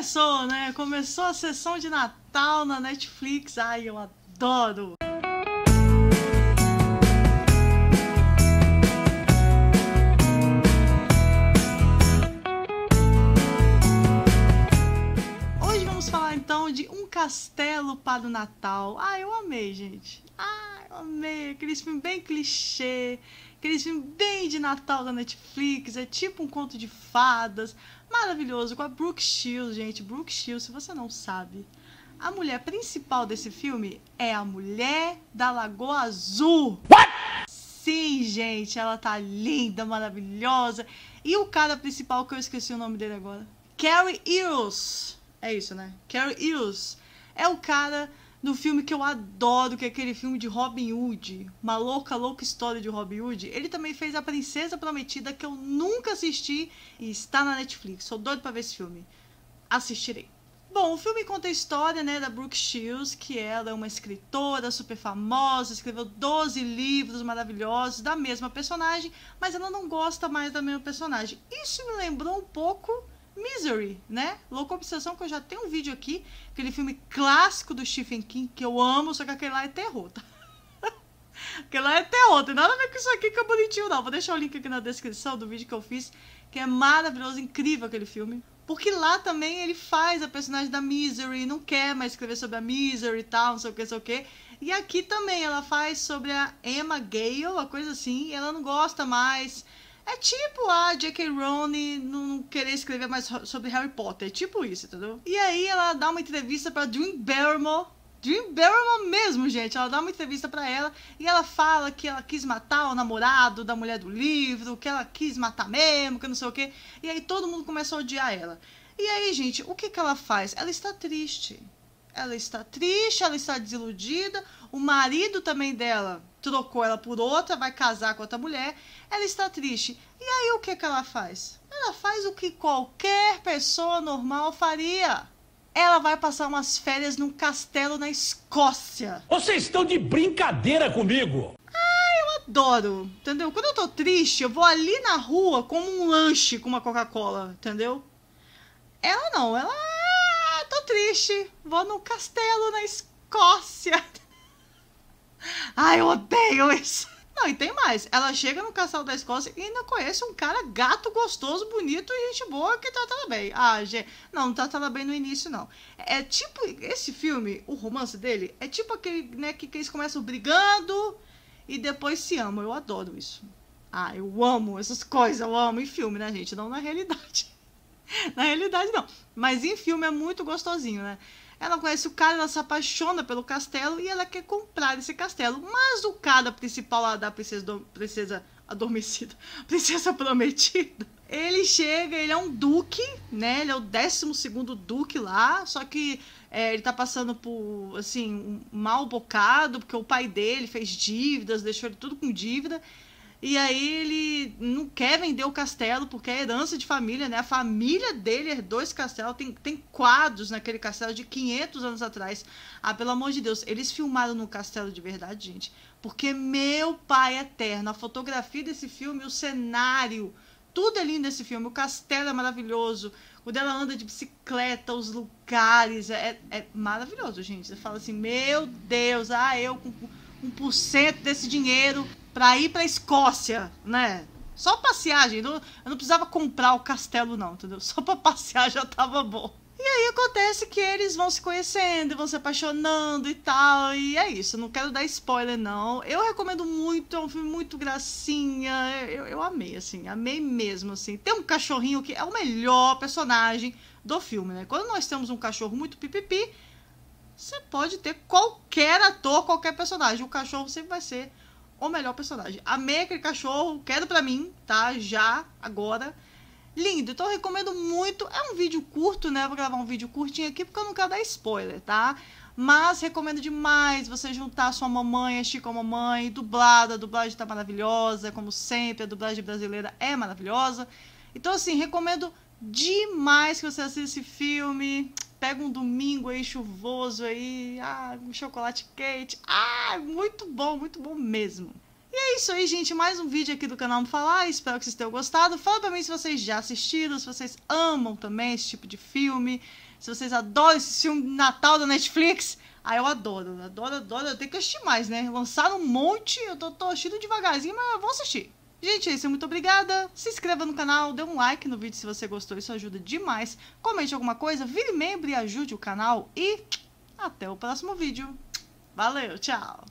começou, né? Começou a sessão de Natal na Netflix. Ai, eu adoro! castelo para o Natal. Ah, eu amei, gente. Ah, eu amei. Aquele filme bem clichê, aqueles filme bem de Natal da Netflix. É tipo um conto de fadas. Maravilhoso, com a Brooke Shields, gente. Brooke Shields, se você não sabe. A mulher principal desse filme é a mulher da Lagoa Azul. What? Sim, gente, ela tá linda, maravilhosa. E o cara principal que eu esqueci o nome dele agora. Carrie Eels. É isso, né? Carrie Eels é o cara do filme que eu adoro, que é aquele filme de Robin Hood, uma louca, louca história de Robin Hood. Ele também fez A Princesa Prometida, que eu nunca assisti e está na Netflix. Sou doido para ver esse filme. Assistirei. Bom, o filme conta a história né, da Brooke Shields, que ela é uma escritora super famosa, escreveu 12 livros maravilhosos da mesma personagem, mas ela não gosta mais da mesma personagem. Isso me lembrou um pouco Misery, né? Louca Obsessão, que eu já tenho um vídeo aqui, aquele filme clássico do Stephen King, que eu amo, só que aquele lá é terror, tá? aquele lá é terror, tem nada a ver com isso aqui que é bonitinho, não. Vou deixar o link aqui na descrição do vídeo que eu fiz, que é maravilhoso, incrível aquele filme. Porque lá também ele faz a personagem da Misery, não quer mais escrever sobre a Misery e tal, não sei o que, não sei o que. E aqui também ela faz sobre a Emma Gale, uma coisa assim, e ela não gosta mais é tipo a J.K. Rowling não querer escrever mais sobre Harry Potter. É tipo isso, entendeu? E aí ela dá uma entrevista pra Dream Barrymore. Dream Barrymore mesmo, gente. Ela dá uma entrevista para ela e ela fala que ela quis matar o namorado da mulher do livro, que ela quis matar mesmo, que não sei o quê. E aí todo mundo começa a odiar ela. E aí, gente, o que, que ela faz? Ela está triste. Ela está triste, ela está desiludida. O marido também dela trocou ela por outra, vai casar com outra mulher. Ela está triste. E aí o que, que ela faz? Ela faz o que qualquer pessoa normal faria. Ela vai passar umas férias num castelo na Escócia. Vocês estão de brincadeira comigo! Ah, eu adoro, entendeu? Quando eu tô triste, eu vou ali na rua como um lanche com uma Coca-Cola, entendeu? Ela não, ela triste. Vou num castelo na Escócia. Ai, eu odeio isso. Não, e tem mais. Ela chega no castelo da Escócia e ainda conhece um cara gato gostoso, bonito e gente boa que trata ela bem. Ah, gente. Não, não trata ela bem no início, não. É tipo. Esse filme, o romance dele, é tipo aquele, né, que, que eles começam brigando e depois se amam. Eu adoro isso. Ah, eu amo essas coisas, eu amo em filme, né, gente? Não na realidade. Na realidade, não. Mas em filme é muito gostosinho, né? Ela conhece o cara, ela se apaixona pelo castelo e ela quer comprar esse castelo. Mas o cara principal lá da princesa, do, princesa adormecida, princesa prometida, ele chega, ele é um duque, né? Ele é o 12 segundo duque lá, só que é, ele tá passando por, assim, um mal bocado, porque o pai dele fez dívidas, deixou ele tudo com dívida. E aí ele não quer vender o castelo, porque é herança de família, né? A família dele herdou esse castelo, tem, tem quadros naquele castelo de 500 anos atrás. Ah, pelo amor de Deus, eles filmaram no castelo de verdade, gente. Porque, meu pai eterno, a fotografia desse filme, o cenário, tudo é lindo nesse filme. O castelo é maravilhoso, o dela anda de bicicleta, os lugares, é, é maravilhoso, gente. Você fala assim, meu Deus, ah, eu com um por cento desse dinheiro para ir para Escócia, né? Só passeagem, não, eu não precisava comprar o castelo não, entendeu? Só para passear já tava bom. E aí acontece que eles vão se conhecendo, vão se apaixonando e tal. E é isso, não quero dar spoiler, não. Eu recomendo muito, é um filme muito gracinha. Eu, eu amei, assim, amei mesmo, assim. Tem um cachorrinho que é o melhor personagem do filme, né? Quando nós temos um cachorro muito pipipi, você pode ter qualquer ator, qualquer personagem. O cachorro sempre vai ser o melhor personagem. Amei aquele cachorro, quero pra mim, tá? Já, agora. Lindo, então eu recomendo muito. É um vídeo curto, né? vou gravar um vídeo curtinho aqui porque eu não quero dar spoiler, tá? Mas recomendo demais você juntar sua mamãe, assistir com a mamãe, dublada, a dublagem tá maravilhosa, como sempre, a dublagem brasileira é maravilhosa. Então, assim, recomendo demais que você assista esse filme pega um domingo aí chuvoso aí, ah, um chocolate quente. Ah, muito bom, muito bom mesmo. E é isso aí, gente. Mais um vídeo aqui do canal Me Falar. Espero que vocês tenham gostado. Fala pra mim se vocês já assistiram, se vocês amam também esse tipo de filme. Se vocês adoram esse filme Natal da Netflix. Ah, eu adoro, adoro, adoro. Eu tenho que assistir mais, né? Lançaram um monte, eu tô, tô assistindo devagarzinho, mas eu vou assistir. Gente, é isso. Muito obrigada. Se inscreva no canal, dê um like no vídeo se você gostou. Isso ajuda demais. Comente alguma coisa, vire membro e ajude o canal. E até o próximo vídeo. Valeu, tchau.